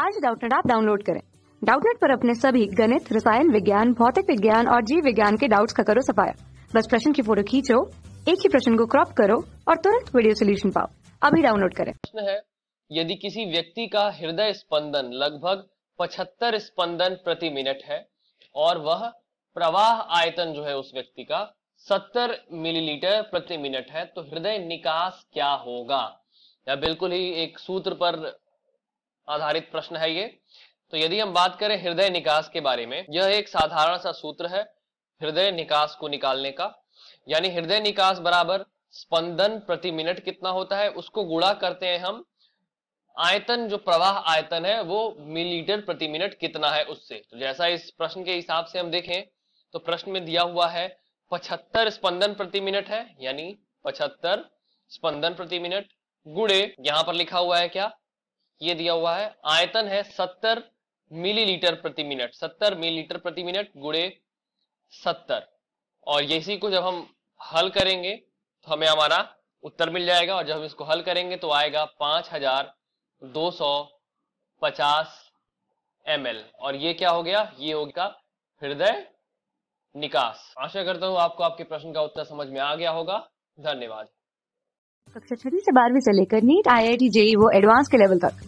आज डाउटनेट आप डाउनलोड करें डाउटनेट पर अपने सभी गणित रसायन विज्ञान भौतिक विज्ञान और जीव विज्ञान के डाउट्स का करो सफाया बस प्रश्न की फोटो खींचो एक ही प्रश्न को क्रॉप करो और तुरंत वीडियो सोल्यूशन पाओ अभी डाउनलोड करें प्रश्न है यदि किसी व्यक्ति का हृदय स्पंदन लगभग पचहत्तर स्पंदन प्रति मिनट है और वह प्रवाह आयतन जो है उस व्यक्ति का 70 मिलीलीटर प्रति मिनट है तो हृदय निकास क्या होगा या बिल्कुल ही एक सूत्र पर आधारित प्रश्न है ये तो यदि हम बात करें हृदय निकास के बारे में यह एक साधारण सा सूत्र है हृदय निकास को निकालने का यानी हृदय निकास बराबर स्पंदन प्रति मिनट कितना होता है उसको गुणा करते हैं हम आयतन जो प्रवाह आयतन है वो मिलीलीटर प्रति मिनट कितना है उससे तो जैसा इस प्रश्न के हिसाब से हम देखें तो प्रश्न में दिया हुआ है पचहत्तर स्पंदन प्रति मिनट है यानी पचहत्तर स्पंदन प्रति मिनट गुड़े यहां पर लिखा हुआ है क्या ये दिया हुआ है आयतन है सत्तर मिलीलीटर प्रति मिनट सत्तर मिलीलीटर प्रति मिनट गुड़े सत्तर और इसी को जब हम हल करेंगे तो हमें हमारा उत्तर मिल जाएगा और जब हम इसको हल करेंगे तो आएगा पांच हजार दो सौ पचास एम और ये क्या हो गया ये होगा हृदय निकास आशा करता हूँ आपको आपके प्रश्न का उत्तर समझ में आ गया होगा धन्यवाद कक्षा छठी से बारहवीं से लेकर NEET I I T JEE वो एडवांस के लेवल तक